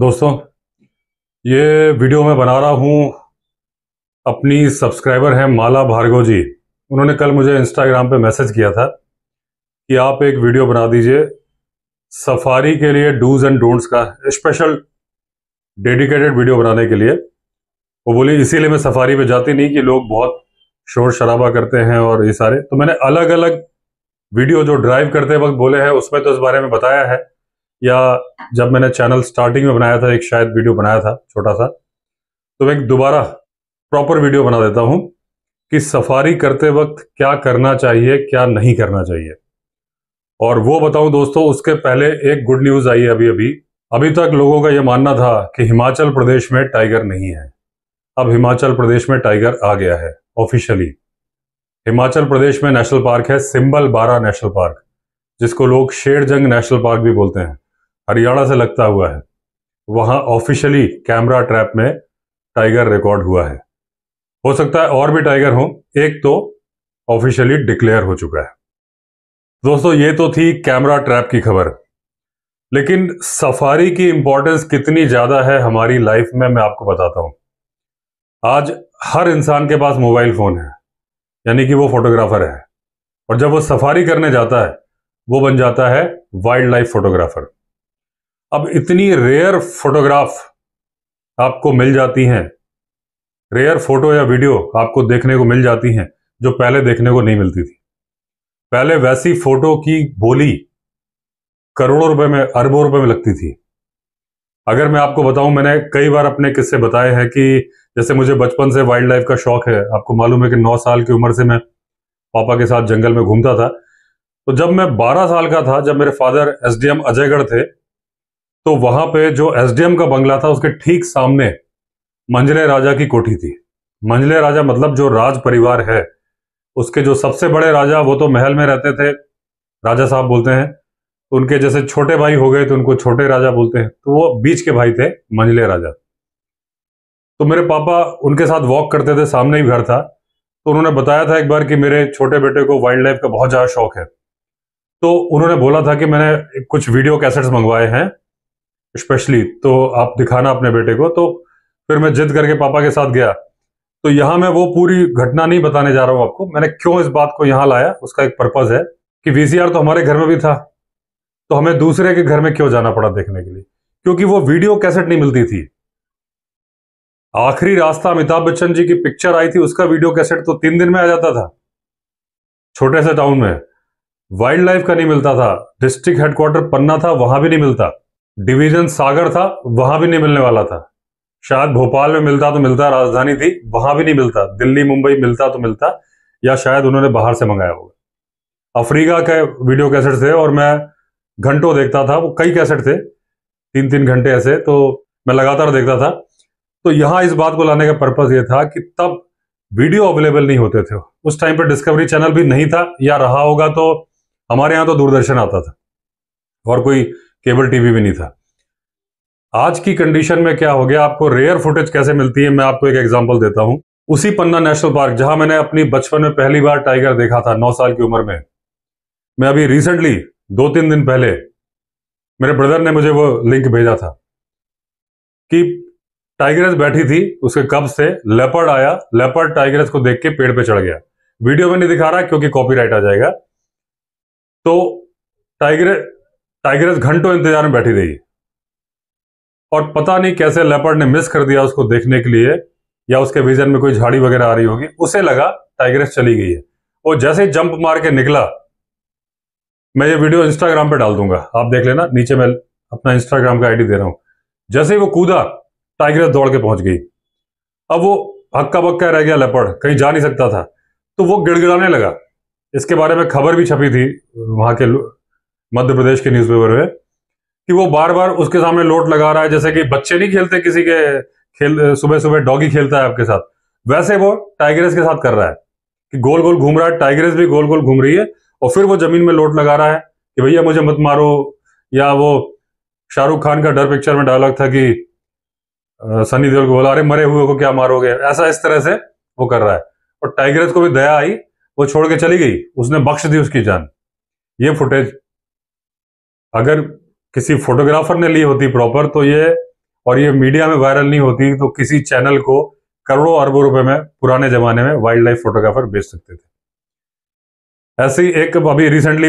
दोस्तों ये वीडियो मैं बना रहा हूँ अपनी सब्सक्राइबर हैं माला भार्गव जी उन्होंने कल मुझे इंस्टाग्राम पे मैसेज किया था कि आप एक वीडियो बना दीजिए सफारी के लिए डूज एंड डोंट्स का स्पेशल डेडिकेटेड वीडियो बनाने के लिए वो बोली इसीलिए मैं सफारी पे जाती नहीं कि लोग बहुत शोर शराबा करते हैं और ये सारे तो मैंने अलग अलग वीडियो जो ड्राइव करते वक्त बोले हैं उसमें तो इस बारे में बताया है या जब मैंने चैनल स्टार्टिंग में बनाया था एक शायद वीडियो बनाया था छोटा सा तो मैं एक दोबारा प्रॉपर वीडियो बना देता हूँ कि सफारी करते वक्त क्या करना चाहिए क्या नहीं करना चाहिए और वो बताऊं दोस्तों उसके पहले एक गुड न्यूज आई है अभी अभी अभी तक लोगों का यह मानना था कि हिमाचल प्रदेश में टाइगर नहीं है अब हिमाचल प्रदेश में टाइगर आ गया है ऑफिशियली हिमाचल प्रदेश में नेशनल पार्क है सिंबल बारा नेशनल पार्क जिसको लोग शेरजंग नेशनल पार्क भी बोलते हैं हरियाणा से लगता हुआ है वहां ऑफिशियली कैमरा ट्रैप में टाइगर रिकॉर्ड हुआ है हो सकता है और भी टाइगर हो एक तो ऑफिशियली डिक्लेयर हो चुका है दोस्तों ये तो थी कैमरा ट्रैप की खबर लेकिन सफारी की इंपॉर्टेंस कितनी ज़्यादा है हमारी लाइफ में मैं आपको बताता हूं आज हर इंसान के पास मोबाइल फ़ोन है यानी कि वो फोटोग्राफर है और जब वो सफारी करने जाता है वो बन जाता है वाइल्ड लाइफ फोटोग्राफर अब इतनी रेयर फोटोग्राफ आपको मिल जाती हैं रेयर फोटो या वीडियो आपको देखने को मिल जाती हैं जो पहले देखने को नहीं मिलती थी पहले वैसी फोटो की बोली करोड़ों रुपए में अरबों रुपए में लगती थी अगर मैं आपको बताऊं मैंने कई बार अपने किस्से बताए हैं कि जैसे मुझे बचपन से वाइल्ड लाइफ का शौक है आपको मालूम है कि नौ साल की उम्र से मैं पापा के साथ जंगल में घूमता था तो जब मैं बारह साल का था जब मेरे फादर एसडीएम अजयगढ़ थे तो वहां पे जो एसडीएम का बंगला था उसके ठीक सामने मंजले राजा की कोठी थी मंजले राजा मतलब जो राज परिवार है उसके जो सबसे बड़े राजा वो तो महल में रहते थे राजा साहब बोलते हैं उनके जैसे छोटे भाई हो गए तो उनको छोटे राजा बोलते हैं तो वो बीच के भाई थे मंजले राजा तो मेरे पापा उनके साथ वॉक करते थे सामने ही घर था तो उन्होंने बताया था एक बार कि मेरे छोटे बेटे को वाइल्ड लाइफ का बहुत ज़्यादा शौक है तो उन्होंने बोला था कि मैंने कुछ वीडियो कैसेट्स मंगवाए हैं स्पेशली तो आप दिखाना अपने बेटे को तो फिर मैं जिद करके पापा के साथ गया तो यहां मैं वो पूरी घटना नहीं बताने जा रहा हूं आपको मैंने क्यों इस बात को यहाँ लाया उसका एक पर्पज है कि वीसीआर तो हमारे घर में भी था तो हमें दूसरे के घर में क्यों जाना पड़ा देखने के लिए क्योंकि वो वीडियो कैसेट नहीं मिलती थी आखिरी रास्ता अमिताभ बच्चन जी की पिक्चर आई थी उसका वीडियो कैसेट तो तीन दिन में आ जाता था छोटे से टाउन में वाइल्ड लाइफ का नहीं मिलता था डिस्ट्रिक्ट हेडक्वार्टर पन्ना था वहां भी नहीं मिलता डिवीजन सागर था वहां भी नहीं मिलने वाला था शायद भोपाल में मिलता तो मिलता राजधानी थी वहां भी नहीं मिलता दिल्ली मुंबई मिलता तो मिलता या शायद उन्होंने बाहर से मंगाया होगा अफ्रीका के वीडियो कैसेट थे और मैं घंटों देखता था वो कई कैसेट थे तीन तीन घंटे ऐसे तो मैं लगातार देखता था तो यहां इस बात को लाने का पर्पज ये था कि तब वीडियो अवेलेबल नहीं होते थे उस टाइम पर डिस्कवरी चैनल भी नहीं था या रहा होगा तो हमारे यहाँ तो दूरदर्शन आता था और कोई केबल टीवी भी नहीं था आज की कंडीशन में क्या हो गया आपको रेयर फुटेज कैसे मिलती है मैं आपको एक एग्जाम्पल देता हूं उसी पन्ना नेशनल पार्क जहां मैंने अपनी बचपन में पहली बार टाइगर देखा था नौ साल की उम्र में मैं अभी रिसेंटली दो तीन दिन पहले मेरे ब्रदर ने मुझे वो लिंक भेजा था कि टाइगरेस बैठी थी उसके कब्ज से लेपर्ड आया लेपर्ड टाइगरेस को देख के पेड़ पे चढ़ गया वीडियो में नहीं दिखा रहा क्योंकि कॉपीराइट आ जाएगा तो टाइगर टाइगरेस घंटों इंतजार में बैठी रही और पता नहीं कैसे लेपर्ड ने मिस कर दिया उसको देखने के लिए या उसके विजन में कोई झाड़ी वगैरह आ रही होगी उसे लगा टाइगरेस चली गई है वो जैसे जंप मार के निकला मैं ये वीडियो इंस्टाग्राम पे डाल दूंगा आप देख लेना नीचे मैं अपना इंस्टाग्राम का आईडी दे रहा हूं जैसे ही वो कूदा टाइगरेस दौड़ के पहुंच गई अब वो हक्का बक्का रह गया लेपड़ कहीं जा नहीं सकता था तो वो गिड़गिड़ाने लगा इसके बारे में खबर भी छपी थी वहां के मध्य प्रदेश के न्यूज़पेपर में कि वो बार बार उसके सामने लोट लगा रहा है जैसे कि बच्चे नहीं खेलते किसी के खेल सुबह सुबह डॉगी खेलता है आपके साथ वैसे वो टाइगरेस के साथ कर रहा है कि गोल गोल घूम रहा है टाइगरेस भी गोल गोल घूम रही है और फिर वो जमीन में लोट लगा रहा है कि भैया मुझे मत मारो या वो शाहरुख खान का डर पिक्चर में डायलॉग था कि सनी देओल को बोला अरे मरे हुए को क्या मारोगे ऐसा इस तरह से वो कर रहा है और टाइगरेस को भी दया आई वो छोड़ के चली गई उसने बख्श दी उसकी जान ये फुटेज अगर किसी फोटोग्राफर ने ली होती प्रॉपर तो ये और ये मीडिया में वायरल नहीं होती तो किसी चैनल को करोड़ों अरबों रुपए में पुराने जमाने में वाइल्ड लाइफ फोटोग्राफर बेच सकते थे ऐसे एक अभी रिसेंटली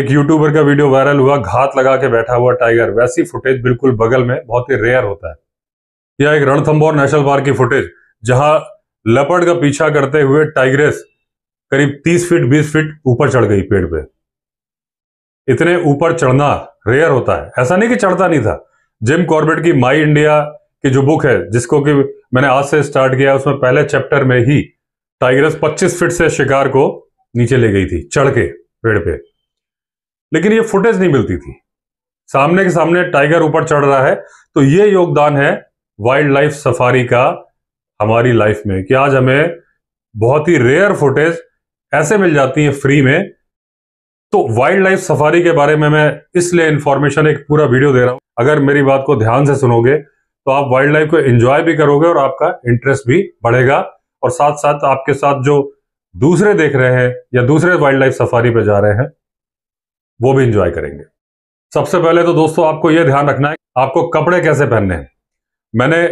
एक यूट्यूबर का वीडियो वायरल हुआ घात लगा के बैठा हुआ टाइगर वैसी फुटेज बिल्कुल बगल में बहुत ही रेयर होता है यह एक रणथम्बोर नेशनल पार्क की फुटेज जहां लपड़ का पीछा करते हुए टाइग्रेस करीब 30 फीट 20 फीट ऊपर चढ़ गई पेड़ पे इतने ऊपर चढ़ना रेयर होता है ऐसा नहीं कि चढ़ता नहीं था जिम कॉर्बेट की माई इंडिया की जो बुक है जिसको कि मैंने आज से स्टार्ट किया उसमें पहले चैप्टर में ही टाइगरस 25 फीट से शिकार को नीचे ले गई थी चढ़ के पेड़ पे लेकिन ये फुटेज नहीं मिलती थी सामने के सामने टाइगर ऊपर चढ़ रहा है तो ये योगदान है वाइल्ड लाइफ सफारी का हमारी लाइफ में कि आज हमें बहुत ही रेयर फुटेज ऐसे मिल जाती है फ्री में तो वाइल्ड लाइफ सफारी के बारे में मैं इसलिए इन्फॉर्मेशन एक पूरा वीडियो दे रहा हूं अगर मेरी बात को ध्यान से सुनोगे तो आप वाइल्ड लाइफ को एंजॉय भी करोगे और आपका इंटरेस्ट भी बढ़ेगा और साथ साथ आपके साथ जो दूसरे देख रहे हैं या दूसरे वाइल्ड लाइफ सफारी पे जा रहे हैं वो भी इंजॉय करेंगे सबसे पहले तो दोस्तों आपको यह ध्यान रखना है आपको कपड़े कैसे पहनने हैं मैंने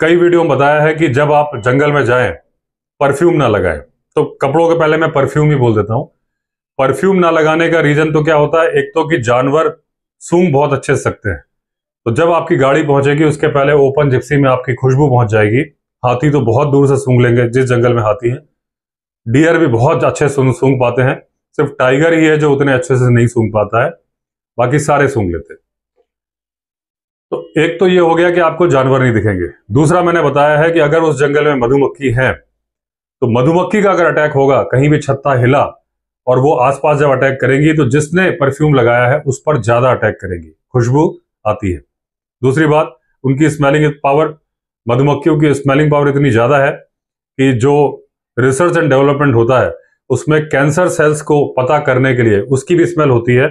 कई वीडियो में बताया है कि जब आप जंगल में जाएं परफ्यूम ना लगाएं तो कपड़ों के पहले मैं परफ्यूम ही बोल देता हूं परफ्यूम ना लगाने का रीजन तो क्या होता है एक तो कि जानवर सूंघ बहुत अच्छे से सकते हैं तो जब आपकी गाड़ी पहुंचेगी उसके पहले ओपन जिप्सी में आपकी खुशबू पहुंच जाएगी हाथी तो बहुत दूर से सूंघ लेंगे जिस जंगल में हाथी है डियर भी बहुत अच्छे सूंघ पाते हैं सिर्फ टाइगर ही है जो उतने अच्छे से नहीं सूंघ पाता है बाकी सारे सूंघ लेते तो एक तो ये हो गया कि आपको जानवर नहीं दिखेंगे दूसरा मैंने बताया है कि अगर उस जंगल में मधुमक्खी है तो मधुमक्खी का अगर अटैक होगा कहीं भी छत्ता हिला और वो आसपास जब अटैक करेंगी तो जिसने परफ्यूम लगाया है उस पर ज्यादा अटैक करेंगी खुशबू आती है दूसरी बात उनकी स्मेलिंग पावर मधुमक्खियों की स्मेलिंग पावर इतनी ज्यादा है कि जो रिसर्च एंड डेवलपमेंट होता है उसमें कैंसर सेल्स को पता करने के लिए उसकी भी स्मेल होती है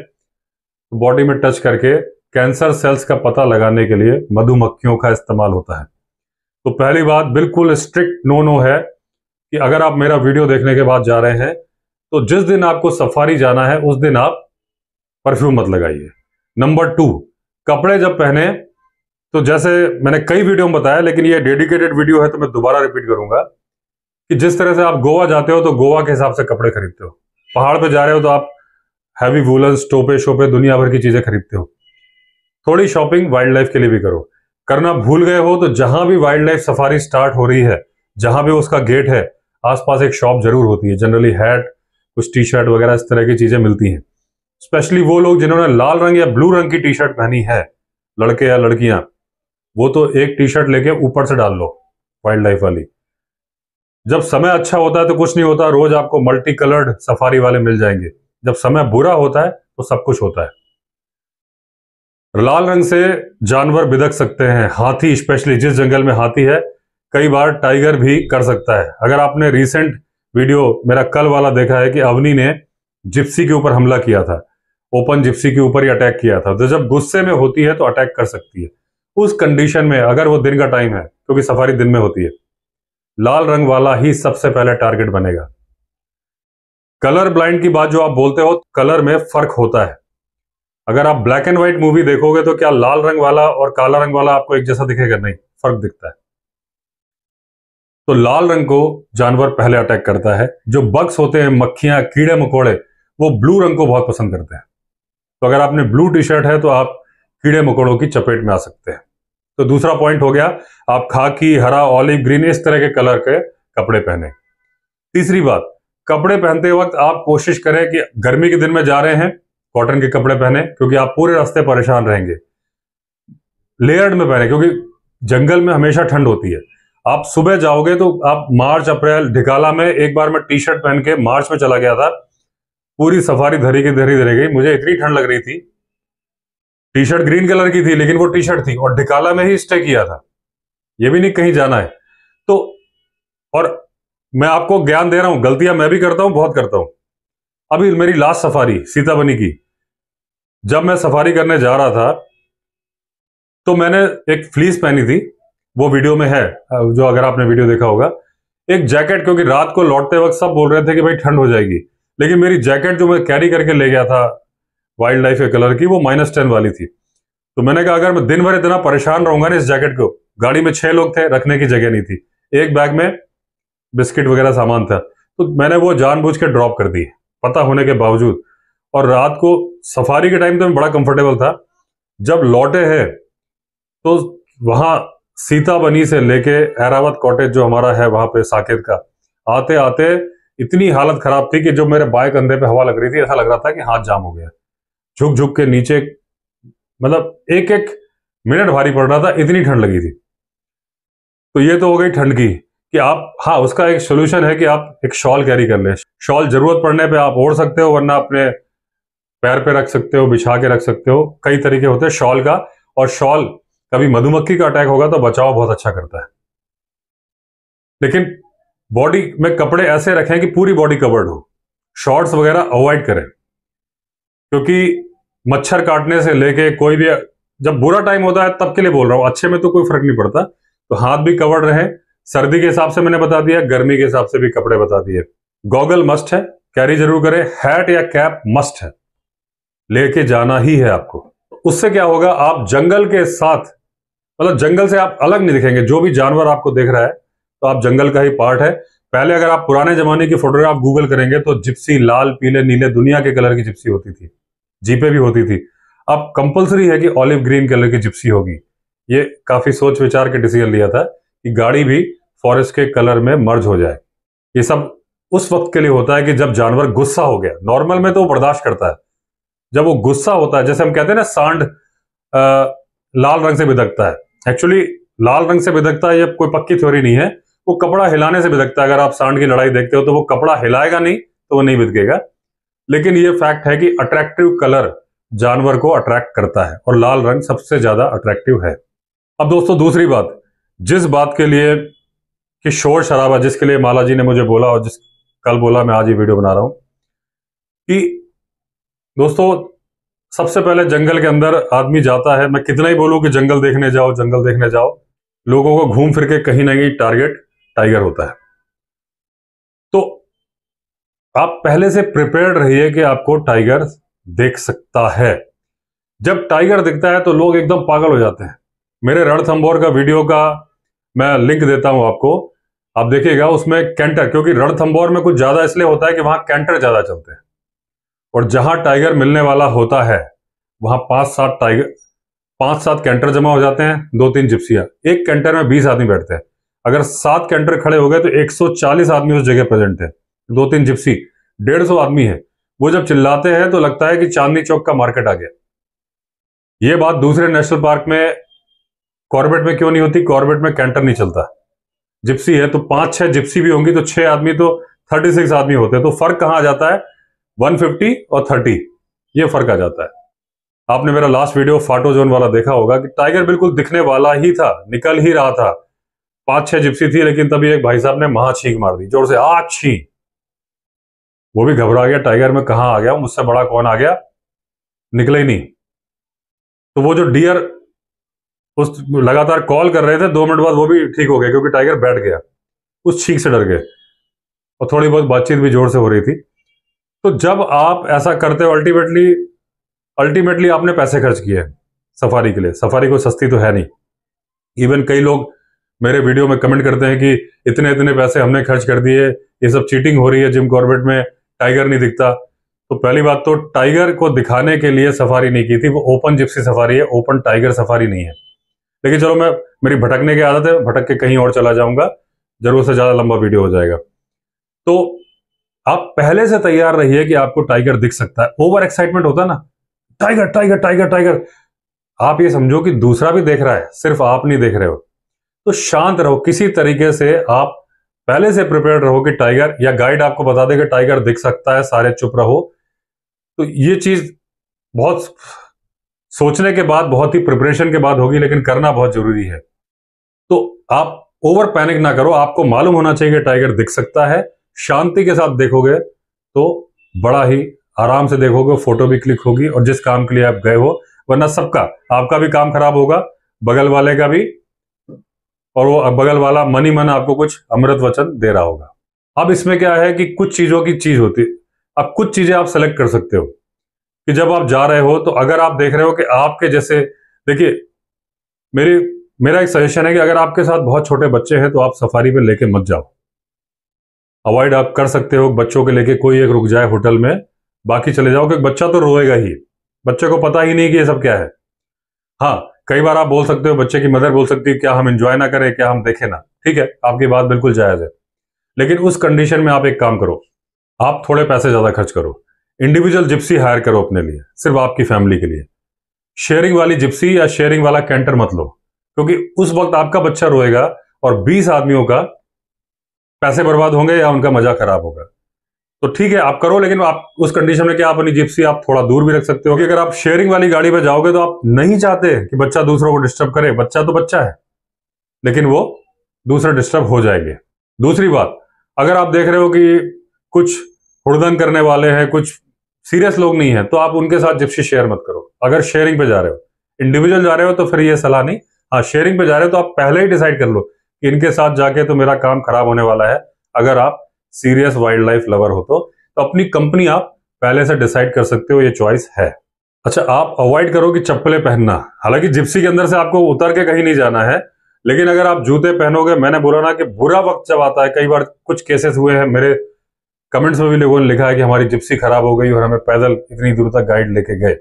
बॉडी में टच करके कैंसर सेल्स का पता लगाने के लिए मधुमक्खियों का इस्तेमाल होता है तो पहली बात बिल्कुल स्ट्रिक्ट नो नो है कि अगर आप मेरा वीडियो देखने के बाद जा रहे हैं तो जिस दिन आपको सफारी जाना है उस दिन आप परफ्यूम मत लगाइए नंबर टू कपड़े जब पहने तो जैसे मैंने कई वीडियो में बताया लेकिन ये डेडिकेटेड वीडियो है तो मैं दोबारा रिपीट करूंगा कि जिस तरह से आप गोवा जाते हो तो गोवा के हिसाब से कपड़े खरीदते हो पहाड़ पे जा रहे हो तो आप हैवी वूलन्स टोपे शोपे दुनिया भर की चीजें खरीदते हो थोड़ी शॉपिंग वाइल्ड लाइफ के लिए भी करो करना भूल गए हो तो जहां भी वाइल्ड लाइफ सफारी स्टार्ट हो रही है जहां भी उसका गेट है आसपास एक शॉप जरूर होती है जनरली हैट कुछ टी शर्ट वगैरह इस तरह की चीजें मिलती हैं स्पेशली वो लोग जिन्होंने लाल रंग या ब्लू रंग की टी शर्ट पहनी है लड़के या लड़कियां वो तो एक टी शर्ट लेके ऊपर से डाल लो वाइल्ड लाइफ वाली जब समय अच्छा होता है तो कुछ नहीं होता रोज आपको मल्टी कलर्ड सफारी वाले मिल जाएंगे जब समय बुरा होता है तो सब कुछ होता है लाल रंग से जानवर बिदक सकते हैं हाथी स्पेशली जिस जंगल में हाथी है कई बार टाइगर भी कर सकता है अगर आपने रिसेंट वीडियो मेरा कल वाला देखा है कि अवनी ने जिप्सी के ऊपर हमला किया था ओपन जिप्सी के ऊपर ही अटैक किया था तो जब गुस्से में होती है तो अटैक कर सकती है उस कंडीशन में अगर वो दिन का टाइम है क्योंकि सफारी दिन में होती है लाल रंग वाला ही सबसे पहले टारगेट बनेगा कलर ब्लाइंड की बात जो आप बोलते हो कलर में फर्क होता है अगर आप ब्लैक एंड व्हाइट मूवी देखोगे तो क्या लाल रंग वाला और काला रंग वाला आपको एक जैसा दिखेगा नहीं फर्क दिखता है तो लाल रंग को जानवर पहले अटैक करता है जो बग्स होते हैं मक्खियां कीड़े मकोड़े वो ब्लू रंग को बहुत पसंद करते हैं तो अगर आपने ब्लू टी शर्ट है तो आप कीड़े मकोड़ों की चपेट में आ सकते हैं तो दूसरा पॉइंट हो गया आप खाकी हरा ऑलिव ग्रीन इस तरह के कलर के कपड़े पहने तीसरी बात कपड़े पहनते वक्त आप कोशिश करें कि गर्मी के दिन में जा रहे हैं कॉटन के कपड़े पहने क्योंकि आप पूरे रास्ते परेशान रहेंगे लेयर्ड में पहने क्योंकि जंगल में हमेशा ठंड होती है आप सुबह जाओगे तो आप मार्च अप्रैल ढिकाला में एक बार मैं टी शर्ट पहन के मार्च में चला गया था पूरी सफारी धरी की धरी धरी गई मुझे इतनी ठंड लग रही थी टी शर्ट ग्रीन कलर की थी लेकिन वो टी शर्ट थी और ढिकाला में ही स्टे किया था ये भी नहीं कहीं जाना है तो और मैं आपको ज्ञान दे रहा हूं गलतियां मैं भी करता हूं बहुत करता हूं अभी मेरी लास्ट सफारी सीताबनी की जब मैं सफारी करने जा रहा था तो मैंने एक फ्लीस पहनी थी वो वीडियो में है जो अगर आपने वीडियो देखा होगा एक जैकेट क्योंकि रात को लौटते वक्त सब बोल रहे थे कि भाई ठंड हो जाएगी लेकिन मेरी जैकेट जो मैं कैरी करके ले गया था वाइल्ड लाइफ के कलर की वो माइनस टेन वाली थी तो मैंने कहा अगर मैं दिन भर इतना परेशान रहूंगा ना इस जैकेट को गाड़ी में छह लोग थे रखने की जगह नहीं थी एक बैग में बिस्किट वगैरह सामान था तो मैंने वो जानबूझ के ड्रॉप कर दी पता होने के बावजूद और रात को सफारी के टाइम तो मैं बड़ा कंफर्टेबल था जब लौटे हैं तो वहां सीताबनी से लेके एरावत कॉटेज जो हमारा है वहां पे साकेत का आते आते इतनी हालत खराब थी कि जो मेरे बाइक अंधे पे हवा लग रही थी ऐसा लग रहा था कि हाथ जाम हो गया झुक झुक के नीचे मतलब एक एक मिनट भारी पड़ रहा था इतनी ठंड लगी थी तो ये तो हो गई ठंड की कि आप हाँ उसका एक सोल्यूशन है कि आप एक शॉल कैरी कर लें शॉल जरूरत पड़ने पर आप ओढ़ सकते हो वरना अपने पैर पे रख सकते हो बिछा के रख सकते हो कई तरीके होते हैं शॉल का और शॉल कभी मधुमक्खी का अटैक होगा तो बचाव बहुत अच्छा करता है लेकिन बॉडी में कपड़े ऐसे रखें कि पूरी बॉडी कवर्ड हो शॉर्ट्स वगैरह अवॉइड करें क्योंकि मच्छर काटने से लेके कोई भी जब बुरा टाइम होता है तब के लिए बोल रहा हूं अच्छे में तो कोई फर्क नहीं पड़ता तो हाथ भी कवर्ड रहे सर्दी के हिसाब से मैंने बता दिया गर्मी के हिसाब से भी कपड़े बता दिए गॉगल मस्ट है कैरी जरूर करें हैट या कैप मस्ट है लेके जाना ही है आपको उससे क्या होगा आप जंगल के साथ मतलब जंगल से आप अलग नहीं दिखेंगे जो भी जानवर आपको देख रहा है तो आप जंगल का ही पार्ट है पहले अगर आप पुराने जमाने की फोटोग्राफ गूगल करेंगे तो जिप्सी लाल पीले नीले दुनिया के कलर की जिप्सी होती थी जीपे भी होती थी अब कंपलसरी है कि ऑलिव ग्रीन कलर की जिप्सी होगी ये काफी सोच विचार के डिसीजन लिया था कि गाड़ी भी फॉरेस्ट के कलर में मर्ज हो जाए ये सब उस वक्त के लिए होता है कि जब जानवर गुस्सा हो गया नॉर्मल में तो वो बर्दाश्त करता है जब वो गुस्सा होता है जैसे हम कहते हैं ना सांड लाल रंग से बिदकता है एक्चुअली लाल रंग से भिदकता है ये कोई पक्की थ्योरी नहीं है वो कपड़ा हिलाने से भिदकता है अगर आप सांड की लड़ाई देखते हो तो वो कपड़ा हिलाएगा नहीं तो वो नहीं भिदकेगा लेकिन ये फैक्ट है कि अट्रैक्टिव कलर जानवर को अट्रैक्ट करता है और लाल रंग सबसे ज्यादा अट्रैक्टिव है अब दोस्तों दूसरी बात जिस बात के लिए कि शोर शराबा जिसके लिए माला जी ने मुझे बोला और जिस कल बोला मैं आज ये वीडियो बना रहा हूं कि दोस्तों सबसे पहले जंगल के अंदर आदमी जाता है मैं कितना ही बोलूं कि जंगल देखने जाओ जंगल देखने जाओ लोगों को घूम फिर के कहीं ना कहीं टारगेट टाइगर होता है तो आप पहले से प्रिपेयर रहिए कि आपको टाइगर देख सकता है जब टाइगर दिखता है तो लोग एकदम पागल हो जाते हैं मेरे रणथंबोर का वीडियो का मैं लिंक देता हूं आपको आप देखिएगा उसमें कैंटर क्योंकि रणथंबोर में कुछ ज्यादा इसलिए होता है कि वहां कैंटर ज्यादा चलते हैं और जहां टाइगर मिलने वाला होता है वहां पांच सात टाइगर पांच सात कैंटर जमा हो जाते हैं दो तीन जिप्सियां एक कैंटर में बीस आदमी बैठते हैं अगर सात कैंटर खड़े हो गए तो 140 आदमी उस जगह प्रेजेंट है दो तीन जिप्सी डेढ़ सौ आदमी है वो जब चिल्लाते हैं तो लगता है कि चांदनी चौक का मार्केट आ गया ये बात दूसरे नेशनल पार्क में कॉर्बेट में क्यों नहीं होती कॉर्बेट में कैंटर नहीं चलता जिप्सी है तो पांच छह जिप्सी भी होंगी तो छह आदमी तो थर्टी सिक्स आदमी होते हैं तो फर्क कहां आ जाता है 150 और 30 ये फर्क आ जाता है आपने मेरा लास्ट वीडियो फाटो जोन वाला देखा होगा कि टाइगर बिल्कुल दिखने वाला ही था निकल ही रहा था पांच छह जिप्सी थी लेकिन तभी एक भाई साहब ने महा छींक मार दी जोर से आ छी वो भी घबरा गया टाइगर में कहा आ गया मुझसे बड़ा कौन आ गया निकले ही नहीं तो वो जो डियर उस लगातार कॉल कर रहे थे दो मिनट बाद वो भी ठीक हो गया क्योंकि टाइगर बैठ गया उस छींक से डर गए और थोड़ी बहुत बातचीत भी जोर से हो रही थी तो जब आप ऐसा करते हो अल्टीमेटली अल्टीमेटली आपने पैसे खर्च किए सफारी के लिए सफारी को सस्ती तो है नहीं इवन कई लोग मेरे वीडियो में कमेंट करते हैं कि इतने इतने पैसे हमने खर्च कर दिए ये सब चीटिंग हो रही है जिम कॉर्बेट में टाइगर नहीं दिखता तो पहली बात तो टाइगर को दिखाने के लिए सफारी नहीं की थी वो ओपन जिप्सी सफारी है ओपन टाइगर सफारी नहीं है लेकिन चलो मैं मेरी भटकने की आदत है भटक के कहीं और चला जाऊंगा जरूर से ज़्यादा लंबा वीडियो हो जाएगा तो आप पहले से तैयार रहिए कि आपको टाइगर दिख सकता है ओवर एक्साइटमेंट होता है ना टाइगर टाइगर टाइगर टाइगर आप ये समझो कि दूसरा भी देख रहा है सिर्फ आप नहीं देख रहे हो तो शांत रहो किसी तरीके से आप पहले से प्रिपेयर रहो कि टाइगर या गाइड आपको बता दे कि टाइगर दिख सकता है सारे चुप रहो तो ये चीज बहुत सोचने के बाद बहुत ही प्रिपरेशन के बाद होगी लेकिन करना बहुत जरूरी है तो आप ओवर पैनिक ना करो आपको मालूम होना चाहिए कि टाइगर दिख सकता है शांति के साथ देखोगे तो बड़ा ही आराम से देखोगे फोटो भी क्लिक होगी और जिस काम के लिए आप गए हो वरना सबका आपका भी काम खराब होगा बगल वाले का भी और वो बगल वाला मन ही मन आपको कुछ अमृत वचन दे रहा होगा अब इसमें क्या है कि कुछ चीजों की चीज होती अब कुछ चीजें आप सेलेक्ट कर सकते हो कि जब आप जा रहे हो तो अगर आप देख रहे हो कि आपके जैसे देखिए मेरी मेरा एक सजेशन है कि अगर आपके साथ बहुत छोटे बच्चे हैं तो आप सफारी पे लेके मत जाओ अवॉइड आप कर सकते हो बच्चों के लेके कोई एक रुक जाए होटल में बाकी चले जाओ क्योंकि बच्चा तो रोएगा ही बच्चे को पता ही नहीं कि ये सब क्या है हाँ कई बार आप बोल सकते हो बच्चे की मदर बोल सकती है क्या हम इंजॉय ना करें क्या हम देखें ना ठीक है आपकी बात बिल्कुल जायज है लेकिन उस कंडीशन में आप एक काम करो आप थोड़े पैसे ज्यादा खर्च करो इंडिविजुअल जिप्सी हायर करो अपने लिए सिर्फ आपकी फैमिली के लिए शेयरिंग वाली जिप्सी या शेयरिंग वाला कैंटर मत लो क्योंकि उस वक्त आपका बच्चा रोएगा और 20 आदमियों का पैसे बर्बाद होंगे या उनका मजा खराब होगा तो ठीक है आप करो लेकिन आप उस कंडीशन में क्या अपनी जिप्सी आप थोड़ा दूर भी रख सकते हो कि अगर आप शेयरिंग वाली गाड़ी में जाओगे तो आप नहीं चाहते कि बच्चा दूसरों को डिस्टर्ब करे बच्चा तो बच्चा है लेकिन वो दूसरे डिस्टर्ब हो जाएंगे दूसरी बात अगर आप देख रहे हो कि कुछ हुड़दंग करने वाले हैं कुछ सीरियस लोग नहीं है तो आप उनके साथ जिप्सी शेयर मत करो अगर शेयरिंग पे जा रहे हो इंडिविजुअल जा रहे हो तो फिर ये सलाह नहीं हाँ शेयरिंग पे जा रहे हो तो आप पहले ही डिसाइड कर लो इनके साथ जाके तो मेरा काम खराब होने वाला है अगर आप सीरियस वाइल्ड लाइफ लवर हो तो, तो अपनी कंपनी आप पहले से डिसाइड कर सकते हो ये चॉइस है अच्छा आप अवॉइड करो कि चप्पलें पहनना हालांकि जिप्सी के अंदर से आपको उतर के कहीं नहीं जाना है लेकिन अगर आप जूते पहनोगे मैंने बोला ना कि बुरा वक्त जब आता है कई बार कुछ केसेस हुए हैं मेरे कमेंट्स में भी लोगों ने लिखा है कि हमारी जिप्सी खराब हो गई और हमें पैदल इतनी दूर तक गाइड लेके गए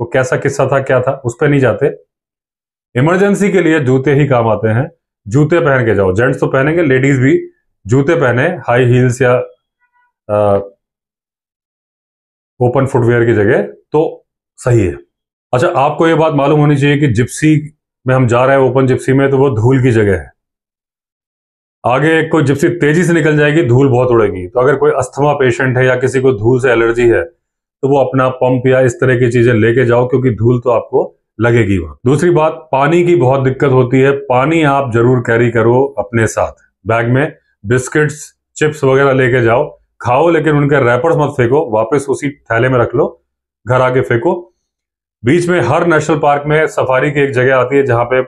वो कैसा किस्सा था क्या था उस पर नहीं जाते इमरजेंसी के लिए जूते ही काम आते हैं जूते पहन के जाओ जेंट्स तो पहनेंगे लेडीज भी जूते पहने हाई हील्स या ओपन फुटवेयर की जगह तो सही है अच्छा आपको ये बात मालूम होनी चाहिए कि जिप्सी में हम जा रहे हैं ओपन जिप्सी में तो वो धूल की जगह है आगे कोई जिप्सी तेजी से निकल जाएगी धूल बहुत उड़ेगी तो अगर कोई अस्थमा पेशेंट है या किसी को धूल से एलर्जी है तो वो अपना पंप या इस तरह की चीजें लेके जाओ क्योंकि धूल तो आपको लगेगी वहां दूसरी बात पानी की बहुत दिक्कत होती है पानी आप जरूर कैरी करो अपने साथ बैग में बिस्किट्स चिप्स वगैरह लेके जाओ खाओ लेकिन उनके रैपर्स मत फेंको वापस उसी थैले में रख लो घर आके फेंको बीच में हर नेशनल पार्क में सफारी की एक जगह आती है जहां पे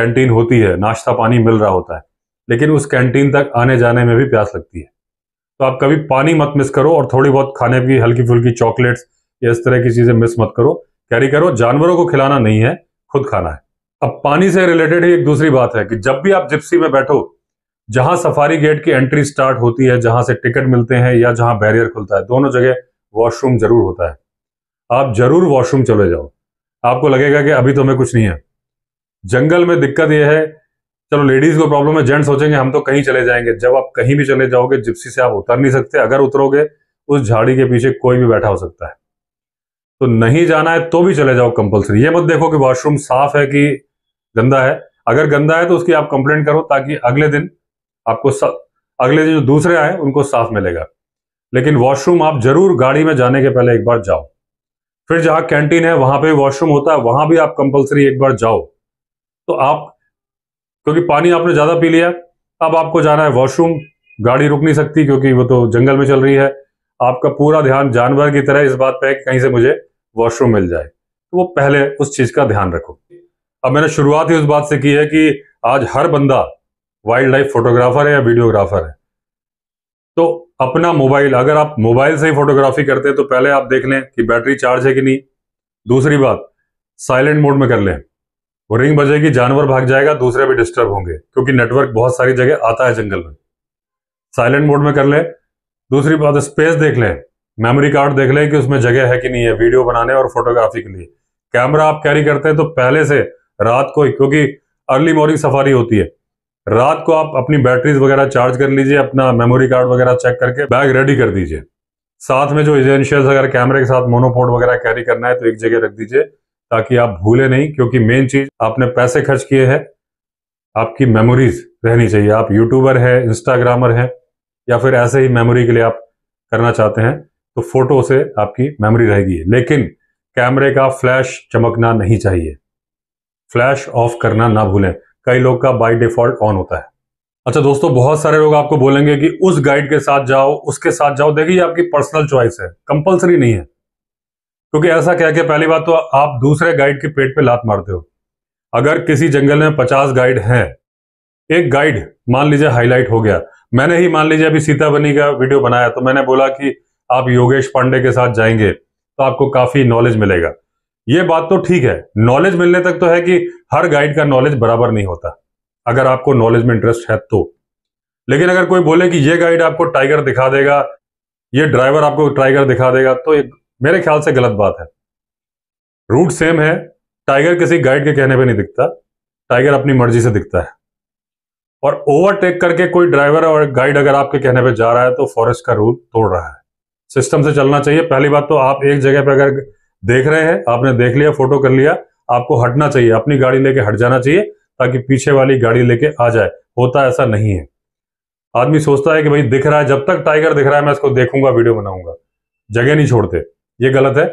कैंटीन होती है नाश्ता पानी मिल रहा होता है लेकिन उस कैंटीन तक आने जाने में भी प्यास लगती है तो आप कभी पानी मत मिस करो और थोड़ी बहुत खाने की हल्की फुल्की चॉकलेट्स या इस तरह की चीजें मिस मत करो कैरी करो जानवरों को खिलाना नहीं है खुद खाना है अब पानी से रिलेटेड ही एक दूसरी बात है कि जब भी आप जिप्सी में बैठो जहां सफारी गेट की एंट्री स्टार्ट होती है जहां से टिकट मिलते हैं या जहां बैरियर खुलता है दोनों जगह वॉशरूम जरूर होता है आप जरूर वॉशरूम चले जाओ आपको लगेगा कि अभी तो हमें कुछ नहीं है जंगल में दिक्कत यह है चलो लेडीज को प्रॉब्लम है जेंट्स सोचेंगे हम तो कहीं चले जाएंगे जब आप कहीं भी चले जाओगे जिप्सी से आप उतर नहीं सकते अगर उतरोगे उस झाड़ी के पीछे कोई भी बैठा हो सकता है तो नहीं जाना है तो भी चले जाओ कंपलसरी ये मत देखो कि वॉशरूम साफ है कि गंदा है अगर गंदा है तो उसकी आप कंप्लेंट करो ताकि अगले दिन आपको अगले दिन जो दूसरे आए उनको साफ मिलेगा लेकिन वॉशरूम आप जरूर गाड़ी में जाने के पहले एक बार जाओ फिर जहां कैंटीन है वहां पर भी वॉशरूम होता है वहां भी आप कंपलसरी एक बार जाओ तो आप क्योंकि पानी आपने ज्यादा पी लिया अब आपको जाना है वॉशरूम गाड़ी रुक नहीं सकती क्योंकि वो तो जंगल में चल रही है आपका पूरा ध्यान जानवर की तरह इस बात पर कहीं से मुझे वॉशरूम मिल जाए तो वो पहले उस चीज का ध्यान रखो अब मैंने शुरुआत ही उस बात से की है कि आज हर बंदा वाइल्ड लाइफ फोटोग्राफर है या वीडियोग्राफर है तो अपना मोबाइल अगर आप मोबाइल से ही फोटोग्राफी करते हैं तो पहले आप देख लें कि बैटरी चार्ज है कि नहीं दूसरी बात साइलेंट मोड में कर लें वो रिंग बजेगी जानवर भाग जाएगा दूसरे भी डिस्टर्ब होंगे क्योंकि नेटवर्क बहुत सारी जगह आता है जंगल में साइलेंट मोड में कर लें दूसरी बात स्पेस देख लें मेमोरी कार्ड देख लें कि उसमें जगह है कि नहीं है वीडियो बनाने और फोटोग्राफी के लिए कैमरा आप कैरी करते हैं तो पहले से रात को क्योंकि अर्ली मॉर्निंग सफारी होती है रात को आप अपनी बैटरीज वगैरह चार्ज कर लीजिए अपना मेमोरी कार्ड वगैरह चेक करके बैग रेडी कर दीजिए साथ में जो इजेंशियल्स अगर कैमरे के साथ मोनोपोर्ट वगैरह कैरी करना है तो एक जगह रख दीजिए ताकि आप भूले नहीं क्योंकि मेन चीज आपने पैसे खर्च किए हैं आपकी मेमोरीज रहनी चाहिए आप यूट्यूबर है इंस्टाग्रामर है या फिर ऐसे ही मेमोरी के लिए आप करना चाहते हैं तो फोटो से आपकी मेमोरी रहेगी लेकिन कैमरे का फ्लैश चमकना नहीं चाहिए फ्लैश ऑफ करना ना भूलें कई लोग का बाई डिफॉल्ट ऑन होता है अच्छा दोस्तों बहुत सारे लोग आपको बोलेंगे कि उस गाइड के साथ जाओ उसके साथ जाओ देखिए आपकी पर्सनल चॉइस है कंपल्सरी नहीं है क्योंकि ऐसा कह के पहली बात तो आप दूसरे गाइड के पेट पे लात मारते हो अगर किसी जंगल में पचास गाइड हैं एक गाइड मान लीजिए हाईलाइट हो गया मैंने ही मान लीजिए अभी सीताबनी का वीडियो बनाया तो मैंने बोला कि आप योगेश पांडे के साथ जाएंगे तो आपको काफी नॉलेज मिलेगा ये बात तो ठीक है नॉलेज मिलने तक तो है कि हर गाइड का नॉलेज बराबर नहीं होता अगर आपको नॉलेज में इंटरेस्ट है तो लेकिन अगर कोई बोले कि ये गाइड आपको टाइगर दिखा देगा ये ड्राइवर आपको टाइगर दिखा देगा तो ये मेरे ख्याल से गलत बात है रूट सेम है टाइगर किसी गाइड के कहने पर नहीं दिखता टाइगर अपनी मर्जी से दिखता है और ओवरटेक करके कोई ड्राइवर और गाइड अगर आपके कहने पे जा रहा है तो फॉरेस्ट का रूल तोड़ रहा है सिस्टम से चलना चाहिए पहली बात तो आप एक जगह पे अगर देख रहे हैं आपने देख लिया फोटो कर लिया आपको हटना चाहिए अपनी गाड़ी लेके हट जाना चाहिए ताकि पीछे वाली गाड़ी लेके आ जाए होता ऐसा नहीं है आदमी सोचता है कि भाई दिख रहा है जब तक टाइगर दिख रहा है मैं इसको देखूंगा वीडियो बनाऊंगा जगह नहीं छोड़ते ये गलत है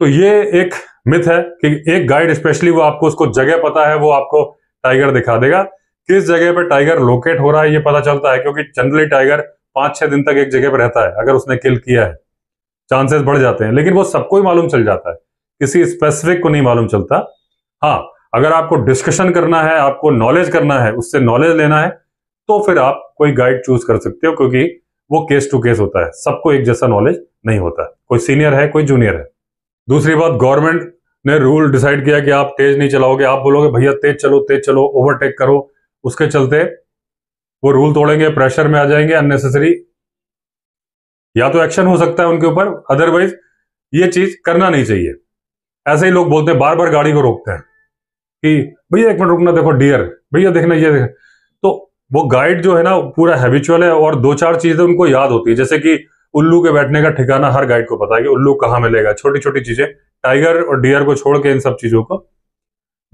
तो ये एक मिथ है कि एक गाइड स्पेशली वो आपको उसको जगह पता है वो आपको टाइगर दिखा देगा किस जगह पर टाइगर लोकेट हो रहा है ये पता चलता है क्योंकि जनरली टाइगर पांच छह दिन तक एक जगह पर रहता है अगर उसने किल किया है चांसेस बढ़ जाते हैं लेकिन वो सबको ही मालूम चल जाता है किसी स्पेसिफिक को नहीं मालूम चलता हाँ अगर आपको डिस्कशन करना है आपको नॉलेज करना है उससे नॉलेज लेना है तो फिर आप कोई गाइड चूज कर सकते हो क्योंकि वो केस टू केस होता है सबको एक जैसा नॉलेज नहीं होता है कोई सीनियर है कोई जूनियर है दूसरी बात गवर्नमेंट ने रूल डिसाइड किया कि आप तेज नहीं चलाओगे आप बोलोगे भैया तेज चलो तेज चलो ओवरटेक करो उसके चलते वो रूल तोड़ेंगे प्रेशर में आ जाएंगे अननेसेसरी या तो एक्शन हो सकता है उनके ऊपर अदरवाइज ये चीज करना नहीं चाहिए ऐसे ही लोग बोलते हैं बार बार गाड़ी को रोकते हैं कि भैया एक मिनट रुकना देखो डियर भैया देखना ये देखना तो वो गाइड जो है ना पूरा हैबिचुअल है और दो चार चीजें उनको याद होती है जैसे कि उल्लू के बैठने का ठिकाना हर गाइड को पता है कि उल्लू कहाँ मिलेगा छोटी छोटी चीजें टाइगर और डियर को छोड़ के इन सब चीजों को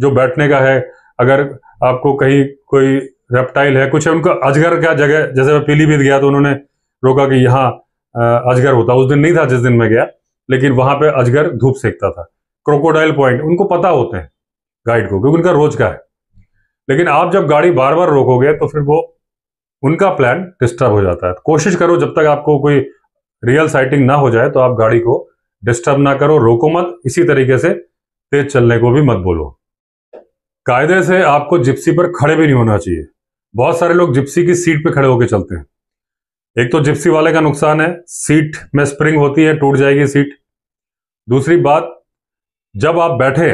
जो बैठने का है अगर आपको कहीं कोई रेप्टाइल है कुछ है उनका अजगर का जगह जैसे मैं पीलीभीत गया तो उन्होंने रोका कि यहाँ अजगर होता उस दिन नहीं था जिस दिन मैं गया लेकिन वहां पे अजगर धूप सेकता था क्रोकोडाइल पॉइंट उनको पता होते हैं गाइड को क्योंकि उनका रोज का है लेकिन आप जब गाड़ी बार बार रोकोगे तो फिर वो उनका प्लान डिस्टर्ब हो जाता है कोशिश करो जब तक आपको कोई रियल साइटिंग ना हो जाए तो आप गाड़ी को डिस्टर्ब ना करो रोको मत इसी तरीके से तेज चलने को भी मत बोलो कायदे से आपको जिप्सी पर खड़े भी नहीं होना चाहिए बहुत सारे लोग जिप्सी की सीट पर खड़े होकर चलते हैं एक तो जिप्सी वाले का नुकसान है सीट में स्प्रिंग होती है टूट जाएगी सीट दूसरी बात जब आप बैठे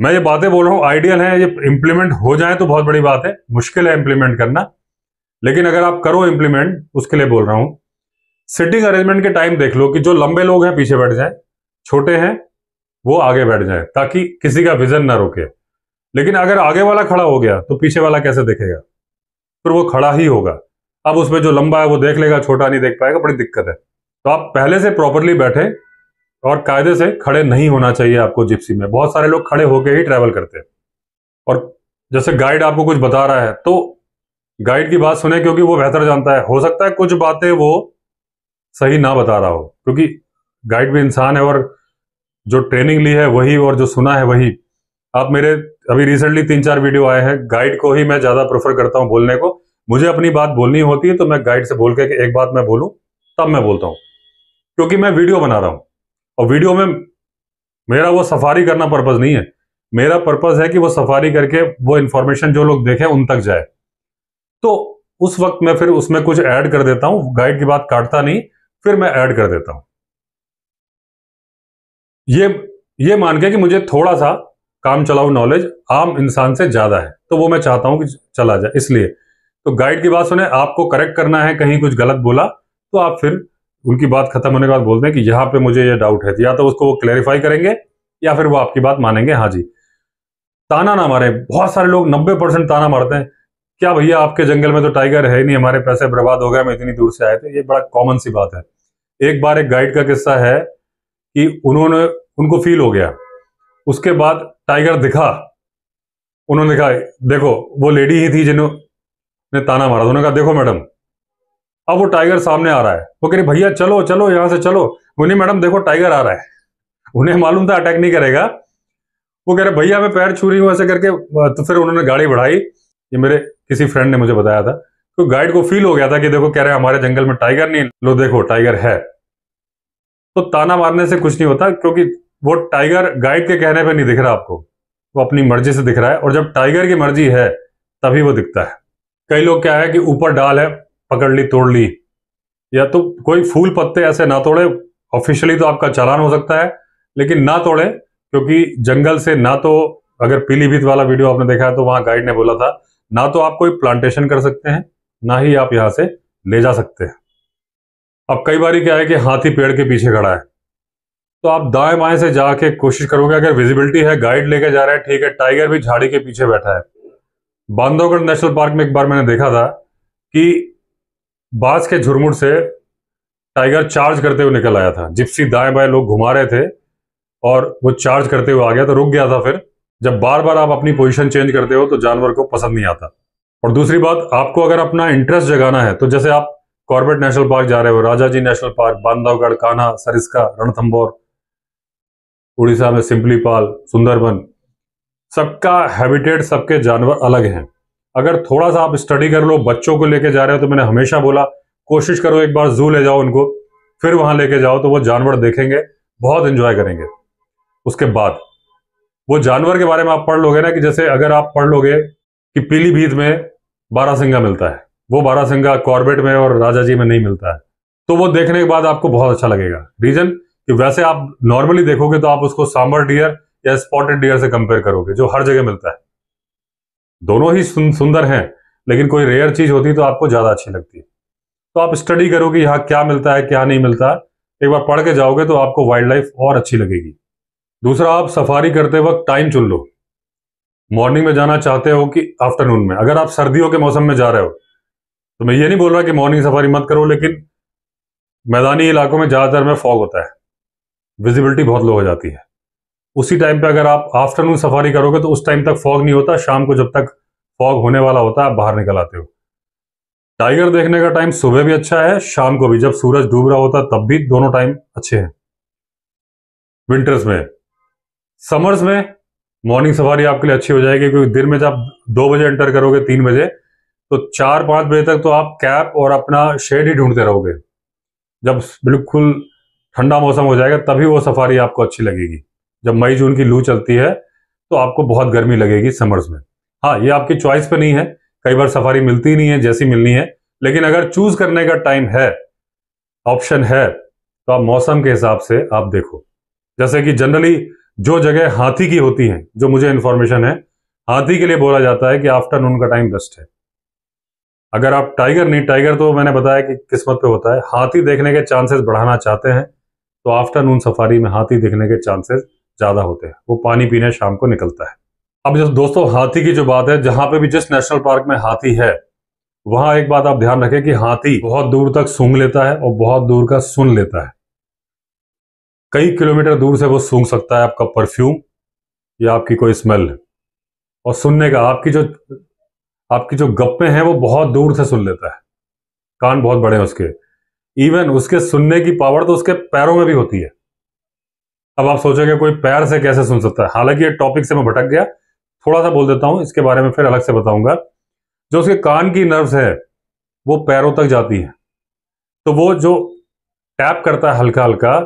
मैं ये बातें बोल रहा हूँ आइडियल है ये इम्प्लीमेंट हो जाए तो बहुत बड़ी बात है मुश्किल है इम्प्लीमेंट करना लेकिन अगर आप करो इम्प्लीमेंट उसके लिए बोल रहा हूँ सिटिंग अरेंजमेंट के टाइम देख लो कि जो लंबे लोग हैं पीछे बैठ जाए छोटे हैं वो आगे बैठ जाए ताकि किसी का विजन ना रुके लेकिन अगर आगे वाला खड़ा हो गया तो पीछे वाला कैसे देखेगा फिर वो खड़ा ही होगा अब उसमें जो लंबा है वो देख लेगा छोटा नहीं देख पाएगा बड़ी दिक्कत है तो आप पहले से प्रॉपरली बैठे और कायदे से खड़े नहीं होना चाहिए आपको जिप्सी में बहुत सारे लोग खड़े होकर ही ट्रैवल करते हैं और जैसे गाइड आपको कुछ बता रहा है तो गाइड की बात सुने क्योंकि वो बेहतर जानता है हो सकता है कुछ बातें वो सही ना बता रहा हो क्योंकि गाइड भी इंसान है और जो ट्रेनिंग ली है वही और जो सुना है वही आप मेरे अभी रिसेंटली तीन चार वीडियो आए हैं गाइड को ही मैं ज्यादा प्रेफर करता हूँ बोलने को मुझे अपनी बात बोलनी होती है तो मैं गाइड से बोल के एक बात मैं बोलूँ तब मैं बोलता हूँ क्योंकि मैं वीडियो बना रहा हूँ और वीडियो में मेरा वो सफारी करना पर्पज नहीं है मेरा पर्पज है कि वो सफारी करके वो इन्फॉर्मेशन जो लोग देखें उन तक जाए तो उस वक्त मैं फिर उसमें कुछ ऐड कर देता हूँ गाइड की बात काटता नहीं फिर मैं ऐड कर देता हूँ ये ये मान के कि मुझे थोड़ा सा काम चलाऊ नॉलेज आम इंसान से ज़्यादा है तो वो मैं चाहता हूँ कि चला जाए इसलिए तो गाइड की बात सुने आपको करेक्ट करना है कहीं कुछ गलत बोला तो आप फिर उनकी बात खत्म होने के बाद बोलते हैं कि यहाँ पे मुझे ये डाउट है या तो उसको वो क्लैरिफाई करेंगे या फिर वो आपकी बात मानेंगे हाँ जी ताना ना मारे बहुत सारे लोग नब्बे परसेंट ताना मारते हैं क्या भैया आपके जंगल में तो टाइगर है ही नहीं हमारे पैसे बर्बाद हो गए हम इतनी दूर से आए थे ये बड़ा कॉमन सी बात है एक बार एक गाइड का किस्सा है कि उन्होंने उनको फील हो गया उसके बाद टाइगर दिखा उन्होंने कहा देखो वो लेडी ही थी जिन्होंने ताना मारा उन्होंने कहा देखो मैडम अब वो टाइगर सामने आ रहा है वो कह रही भैया चलो चलो यहां से चलो बोली मैडम देखो टाइगर आ रहा है उन्हें मालूम था अटैक नहीं करेगा वो कह रहे भैया मैं पैर छू रही हूं ऐसे करके तो फिर उन्होंने गाड़ी बढ़ाई ये मेरे किसी फ्रेंड ने मुझे बताया था तो गाइड को फील हो गया था कि देखो कह रहे हमारे जंगल में टाइगर नहीं लो देखो टाइगर है तो ताना मारने से कुछ नहीं होता क्योंकि वो टाइगर गाइड के कहने पे नहीं दिख रहा आपको वो अपनी मर्जी से दिख रहा है और जब टाइगर की मर्जी है तभी वो दिखता है कई लोग क्या है कि ऊपर डाल है पकड़ ली तोड़ ली या तो कोई फूल पत्ते ऐसे ना तोड़े ऑफिशियली तो आपका चालान हो सकता है लेकिन ना तोड़े क्योंकि जंगल से ना तो अगर पीलीभीत वाला वीडियो आपने देखा है तो वहां गाइड ने बोला था ना तो आप कोई प्लांटेशन कर सकते हैं ना ही आप यहां से ले जा सकते हैं अब कई बार क्या है कि हाथी पेड़ के पीछे खड़ा है तो आप दाएं बाएं से जाके कोशिश करोगे अगर विजिबिलिटी है गाइड लेके जा रहा है ठीक है टाइगर भी झाड़ी के पीछे बैठा है बांधवगढ़ नेशनल पार्क में एक बार मैंने देखा था कि बास के झुरमुट से टाइगर चार्ज करते हुए निकल आया था जिप्सी दाएं बाएं लोग घुमा रहे थे और वो चार्ज करते हुए आ गया तो रुक गया था फिर जब बार बार आप अपनी पोजिशन चेंज करते हो तो जानवर को पसंद नहीं आता और दूसरी बात आपको अगर अपना इंटरेस्ट जगाना है तो जैसे आप कॉर्बेट नेशनल पार्क जा रहे हो Rajaji national park Bandhavgarh Kanha Sariska Ranthambore Orissa में सिंपलीपाल सुंदरबन सबका हैबिटेट सबके जानवर अलग हैं अगर थोड़ा सा आप स्टडी कर लो बच्चों को लेके जा रहे हो तो मैंने हमेशा बोला कोशिश करो एक बार जू ले जाओ उनको फिर वहां लेके जाओ तो वो जानवर देखेंगे बहुत इंजॉय करेंगे उसके बाद वो जानवर के बारे में आप पढ़ लोगे ना कि जैसे अगर आप पढ़ लोगे कि पीलीभीत में बारासिंगा मिलता है वो बारासिंगा कॉर्बेट में और राजा जी में नहीं मिलता है तो वो देखने के बाद आपको बहुत अच्छा लगेगा रीजन कि वैसे आप नॉर्मली देखोगे तो आप उसको सांबर डियर या स्पॉटेड डियर से कंपेयर करोगे जो हर जगह मिलता है दोनों ही सुन, सुंदर हैं लेकिन कोई रेयर चीज होती है तो आपको ज्यादा अच्छी लगती है तो आप स्टडी करोगे यहाँ क्या मिलता है क्या नहीं मिलता है एक बार पढ़ के जाओगे तो आपको वाइल्ड लाइफ और अच्छी लगेगी दूसरा आप सफारी करते वक्त टाइम चुन लो मॉर्निंग में जाना चाहते हो कि आफ्टरनून में अगर आप सर्दियों के मौसम में जा रहे हो तो मैं ये नहीं बोल रहा कि मॉर्निंग सफारी मत करो लेकिन मैदानी इलाकों में ज़्यादातर में फॉग होता है विजिबिलिटी बहुत लो हो जाती है उसी टाइम पे अगर आप आफ्टरनून सफारी करोगे तो उस टाइम तक फॉग नहीं होता शाम को जब तक फॉग होने वाला होता है आप बाहर निकल आते हो टाइगर देखने का टाइम सुबह भी अच्छा है शाम को भी जब सूरज डूब रहा होता है तब भी दोनों टाइम अच्छे हैं विंटर्स में समर्स में मॉर्निंग सफारी आपके लिए अच्छी हो जाएगी क्योंकि दिन में जब दो बजे एंटर करोगे तीन बजे तो चार पाँच बजे तक तो आप कैप और अपना शेड ही ढूंढते रहोगे जब बिल्कुल ठंडा मौसम हो जाएगा तभी वो सफारी आपको अच्छी लगेगी जब मई जून की लू चलती है तो आपको बहुत गर्मी लगेगी समर्स में हाँ ये आपकी चॉइस पे नहीं है कई बार सफारी मिलती नहीं है जैसी मिलनी है लेकिन अगर चूज करने का टाइम है ऑप्शन है तो आप मौसम के हिसाब से आप देखो जैसे कि जनरली जो जगह हाथी की होती हैं जो मुझे इन्फॉर्मेशन है हाथी के लिए बोला जाता है कि आफ्टरनून का टाइम बेस्ट है अगर आप टाइगर नहीं टाइगर तो मैंने बताया कि किस्मत पे होता है हाथी देखने के चांसेस बढ़ाना चाहते हैं तो आफ्टरनून सफारी में हाथी दिखने के चांसेस ज़्यादा होते हैं वो पानी पीने शाम को निकलता है अब जब दोस्तों हाथी की जो बात है जहां पे भी जिस नेशनल पार्क में हाथी है वहां एक बात आप ध्यान रखें कि हाथी बहुत दूर तक सूंघ लेता है और बहुत दूर का सुन लेता है कई किलोमीटर दूर से वो सूंघ सकता है आपका परफ्यूम या आपकी कोई स्मेल और सुनने का आपकी जो आपकी जो गप्पे हैं वो बहुत दूर से सुन लेता है कान बहुत बड़े हैं उसके इवन उसके सुनने की पावर तो उसके पैरों में भी होती है अब आप सोचेंगे कोई पैर से कैसे सुन सकता है हालांकि ये टॉपिक से मैं भटक गया थोड़ा सा बोल देता हूं इसके बारे में फिर अलग से बताऊंगा जो उसके कान की नर्व्स है वो पैरों तक जाती है तो वो जो टैप करता है हल्का हल्का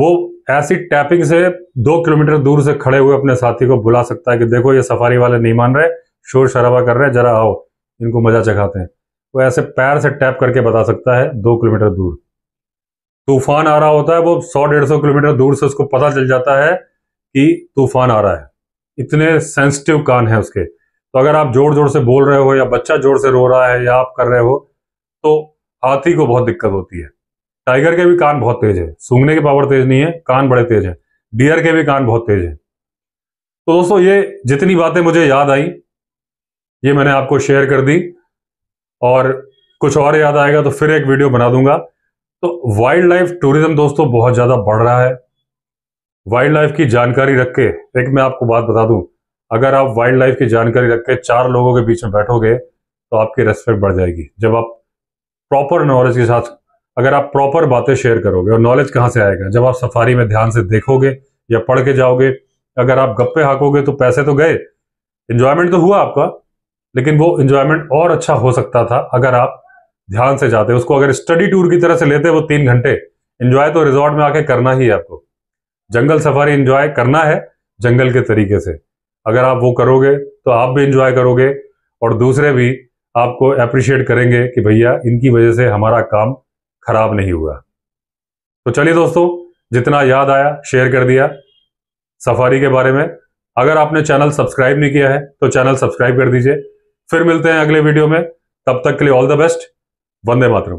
वो ऐसी टैपिंग से दो किलोमीटर दूर से खड़े हुए अपने साथी को बुला सकता है कि देखो ये सफारी वाले नहीं मान रहे शोर शराबा कर रहे हैं जरा आओ इनको मजा चखाते हैं वो ऐसे पैर से टैप करके बता सकता है दो किलोमीटर दूर तूफान आ रहा होता है वो सौ डेढ़ सौ किलोमीटर दूर से उसको पता चल जाता है कि तूफान आ रहा है इतने सेंसिटिव कान है उसके तो अगर आप जोर जोर से बोल रहे हो या बच्चा जोर से रो रहा है या आप कर रहे हो तो हाथी को बहुत दिक्कत होती है टाइगर के भी कान बहुत तेज है सूंघने की पावर तेज नहीं है कान बड़े तेज है डियर के भी कान बहुत तेज है तो दोस्तों ये जितनी बातें मुझे याद आई ये मैंने आपको शेयर कर दी और कुछ और याद आएगा तो फिर एक वीडियो बना दूंगा तो वाइल्ड लाइफ टूरिज्म दोस्तों बहुत ज़्यादा बढ़ रहा है वाइल्ड लाइफ की जानकारी रख के एक मैं आपको बात बता दूं अगर आप वाइल्ड लाइफ की जानकारी रख के चार लोगों के बीच में बैठोगे तो आपकी रेस्पेक्ट बढ़ जाएगी जब आप प्रॉपर नॉलेज के साथ अगर आप प्रॉपर बातें शेयर करोगे और नॉलेज कहाँ से आएगा जब आप सफारी में ध्यान से देखोगे या पढ़ के जाओगे अगर आप गप्पे हाँकोगे तो पैसे तो गए इंजॉयमेंट तो हुआ आपका लेकिन वो इन्जॉयमेंट और अच्छा हो सकता था अगर आप ध्यान से जाते उसको अगर स्टडी टूर की तरह से लेते वो तीन घंटे इन्जॉय तो रिजॉर्ट में आके करना ही है आपको जंगल सफारी इंजॉय करना है जंगल के तरीके से अगर आप वो करोगे तो आप भी इन्जॉय करोगे और दूसरे भी आपको अप्रिशिएट करेंगे कि भैया इनकी वजह से हमारा काम खराब नहीं हुआ तो चलिए दोस्तों जितना याद आया शेयर कर दिया सफारी के बारे में अगर आपने चैनल सब्सक्राइब नहीं किया है तो चैनल सब्सक्राइब कर दीजिए फिर मिलते हैं अगले वीडियो में तब तक के लिए ऑल द बेस्ट वंदे मातरम